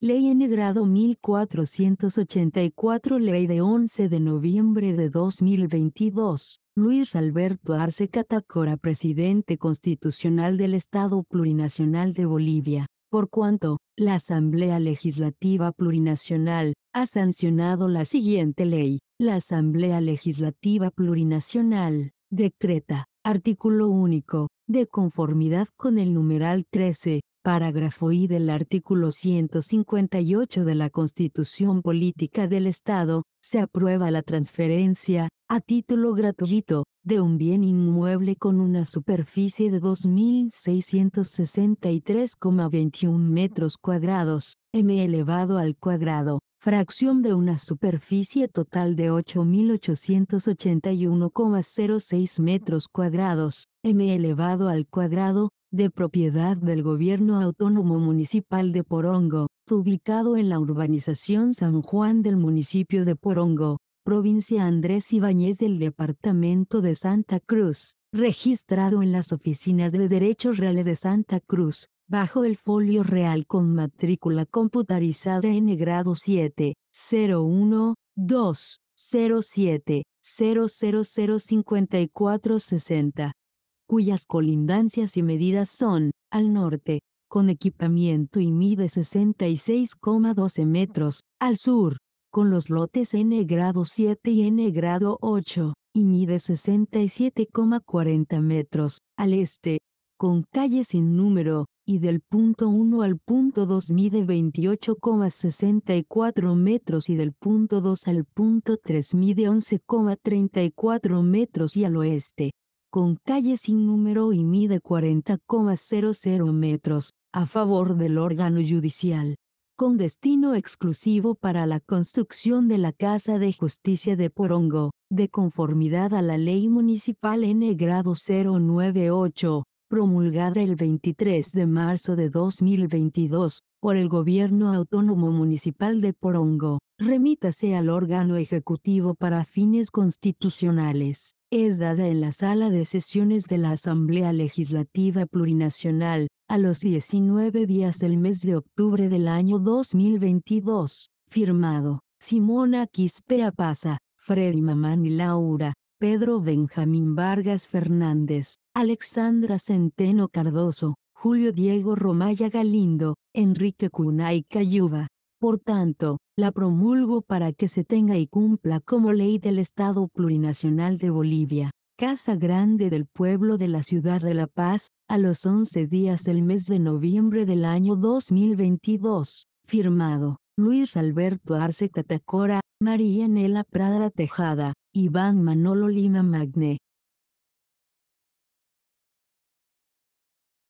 Ley N grado 1484 Ley de 11 de noviembre de 2022, Luis Alberto Arce Catacora Presidente Constitucional del Estado Plurinacional de Bolivia, por cuanto, la Asamblea Legislativa Plurinacional, ha sancionado la siguiente ley, la Asamblea Legislativa Plurinacional, decreta, artículo único, de conformidad con el numeral 13, Parágrafo I del artículo 158 de la Constitución Política del Estado, se aprueba la transferencia, a título gratuito, de un bien inmueble con una superficie de 2.663,21 metros cuadrados, m elevado al cuadrado, fracción de una superficie total de 8.881,06 metros cuadrados, m elevado al cuadrado, de propiedad del Gobierno Autónomo Municipal de Porongo, ubicado en la urbanización San Juan del municipio de Porongo, provincia Andrés Ibáñez del departamento de Santa Cruz, registrado en las oficinas de Derechos Reales de Santa Cruz, bajo el folio real con matrícula computarizada en grado 7, 01, 2, 07, 0005460 cuyas colindancias y medidas son, al norte, con equipamiento y mide 66,12 metros, al sur, con los lotes N grado 7 y N grado 8, y mide 67,40 metros, al este, con calle sin número, y del punto 1 al punto 2 mide 28,64 metros y del punto 2 al punto 3 mide 11,34 metros y al oeste, con calle sin número y mide 40,00 metros, a favor del órgano judicial, con destino exclusivo para la construcción de la Casa de Justicia de Porongo, de conformidad a la Ley Municipal N grado 098, promulgada el 23 de marzo de 2022, por el Gobierno Autónomo Municipal de Porongo, remítase al órgano ejecutivo para fines constitucionales. Es dada en la sala de sesiones de la Asamblea Legislativa Plurinacional, a los 19 días del mes de octubre del año 2022. Firmado, Simona Quispea Pasa, Freddy Mamán y Laura, Pedro Benjamín Vargas Fernández, Alexandra Centeno Cardoso, Julio Diego Romaya Galindo, Enrique Cunay Cayuba. Por tanto, la promulgo para que se tenga y cumpla como ley del Estado Plurinacional de Bolivia, Casa Grande del Pueblo de la Ciudad de La Paz, a los 11 días del mes de noviembre del año 2022. Firmado, Luis Alberto Arce Catacora, María Enela Prada Tejada, Iván Manolo Lima Magne.